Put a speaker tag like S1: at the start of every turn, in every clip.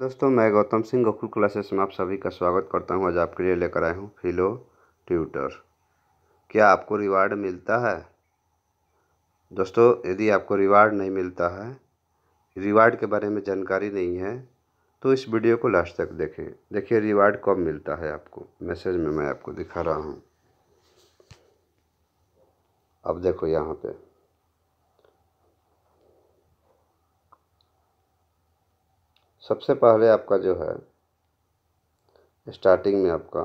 S1: दोस्तों मैं गौतम सिंह गोकुल क्लासेस में आप सभी का स्वागत करता हूं आज आपके लिए लेकर आया हूं फिलो ट्यूटर क्या आपको रिवार्ड मिलता है दोस्तों यदि आपको रिवार्ड नहीं मिलता है रिवार्ड के बारे में जानकारी नहीं है तो इस वीडियो को लास्ट तक देखें देखिए रिवार्ड कब मिलता है आपको मैसेज में मैं आपको दिखा रहा हूँ अब देखो यहाँ पर सबसे पहले आपका जो है स्टार्टिंग में आपका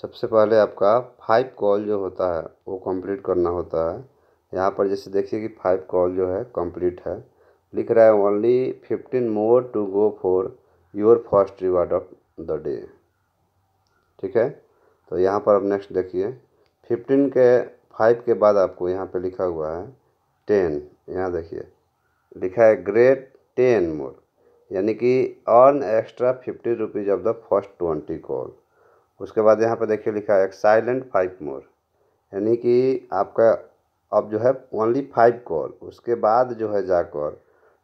S1: सबसे पहले आपका फाइव कॉल जो होता है वो कंप्लीट करना होता है यहाँ पर जैसे देखिए कि फाइव कॉल जो है कंप्लीट है लिख रहा है only fifteen more to go for your first reward of the day ठीक है तो यहाँ पर अब नेक्स्ट देखिए फिफ्टीन के फाइव के बाद आपको यहाँ पे लिखा हुआ है टेन यहाँ देखिए लिखा है ग्रेट टेन मोर यानी कि earn extra fifty rupees of the first twenty call उसके बाद यहाँ पर देखिए लिखा है साइलेंट फाइव मोर यानी कि आपका अब जो है ओनली फाइव कॉल उसके बाद जो है जाकर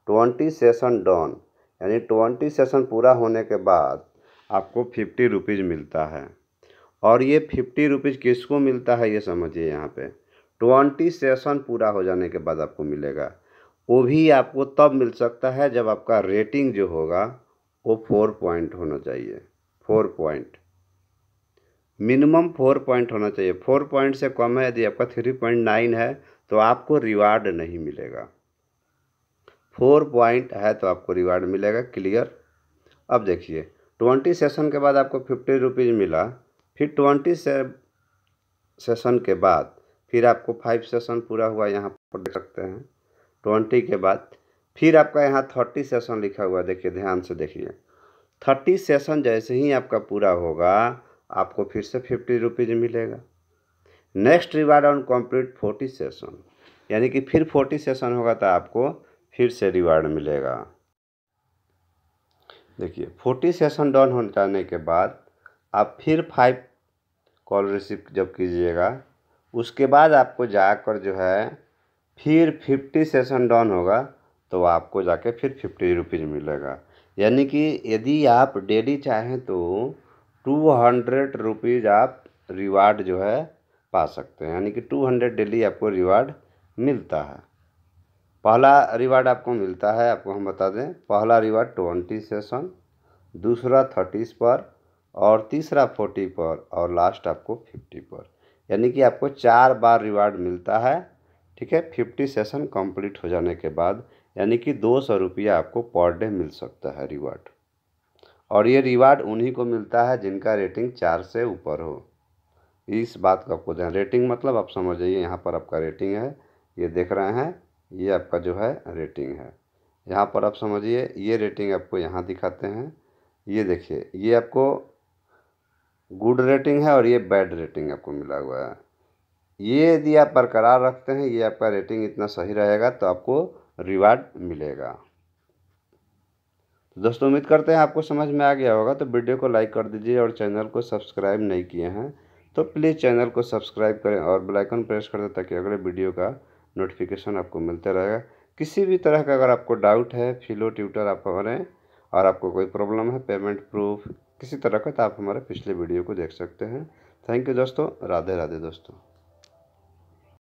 S1: ट्वेंटी सेशन डॉन यानी ट्वेंटी सेशन पूरा होने के बाद आपको फिफ्टी रुपीज़ मिलता है और ये फिफ्टी रुपीज़ किसको मिलता है ये समझिए यहाँ पे ट्वेंटी सेशन पूरा हो जाने के बाद आपको मिलेगा वो भी आपको तब मिल सकता है जब आपका रेटिंग जो होगा वो फोर पॉइंट होना चाहिए four point minimum four point होना चाहिए फोर पॉइंट से कम है यदि आपका थ्री पॉइंट नाइन है तो आपको रिवार्ड नहीं मिलेगा फोर पॉइंट है तो आपको रिवार्ड मिलेगा क्लियर अब देखिए ट्वेंटी सेशन के बाद आपको फिफ्टी रुपीज़ मिला फिर ट्वेंटी से सेशन के बाद फिर आपको फाइव सेशन पूरा हुआ यहाँ पर देख सकते हैं ट्वेंटी के बाद फिर आपका यहाँ थर्टी सेशन लिखा हुआ देखिए ध्यान से देखिए थर्टी सेशन जैसे ही आपका पूरा होगा आपको फिर से फिफ्टी रुपीज़ मिलेगा next reward on complete forty session यानी कि फिर फोर्टी सेशन होगा तो आपको फिर से रिवार्ड मिलेगा देखिए फोर्टी सेशन डन हो जाने के बाद आप फिर फाइव कॉल रिसीव जब कीजिएगा उसके बाद आपको जाकर जो है फिर फिफ्टी सेशन डाउन होगा तो आपको जाके फिर फिफ्टी रुपीज़ मिलेगा यानी कि यदि आप डेली चाहें तो टू हंड्रेड रुपीज़ आप रिवार्ड जो है पा सकते हैं यानी कि टू हंड्रेड डेली आपको रिवार्ड मिलता है पहला रिवार्ड आपको मिलता है आपको हम बता दें पहला रिवार्ड ट्वेंटी सेशन दूसरा थर्टीज पर और तीसरा फोर्टी पर और लास्ट आपको फिफ्टी पर यानी कि आपको चार बार रिवार्ड मिलता है ठीक है फिफ्टी सेशन कंप्लीट हो जाने के बाद यानी कि दो सौ रुपया आपको पर डे मिल सकता है रिवार्ड और ये रिवार्ड उन्हीं को मिलता है जिनका रेटिंग चार से ऊपर हो इस बात का आपको ध्यान रेटिंग मतलब आप समझ जाइए यहाँ पर आपका रेटिंग है ये देख रहे हैं ये आपका जो है रेटिंग है यहाँ पर आप समझिए ये रेटिंग आपको यहाँ दिखाते हैं ये देखिए ये आपको गुड रेटिंग है और ये बैड रेटिंग आपको मिला हुआ है ये यदि आप बरकरार रखते हैं ये आपका रेटिंग इतना सही रहेगा तो आपको रिवार्ड मिलेगा तो दोस्तों उम्मीद करते हैं आपको समझ में आ गया होगा तो वीडियो को लाइक कर दीजिए और चैनल को सब्सक्राइब नहीं किए हैं तो प्लीज़ चैनल को सब्सक्राइब करें और बेलाइकन प्रेस कर दें ताकि अगले वीडियो का नोटिफिकेशन आपको मिलता रहेगा किसी भी तरह का अगर आपको डाउट है फिलो ट्यूटर आप हमारे और आपको कोई प्रॉब्लम है पेमेंट प्रूफ किसी तरह का तो आप हमारे पिछले वीडियो को देख सकते हैं थैंक यू दोस्तों राधे राधे दोस्तों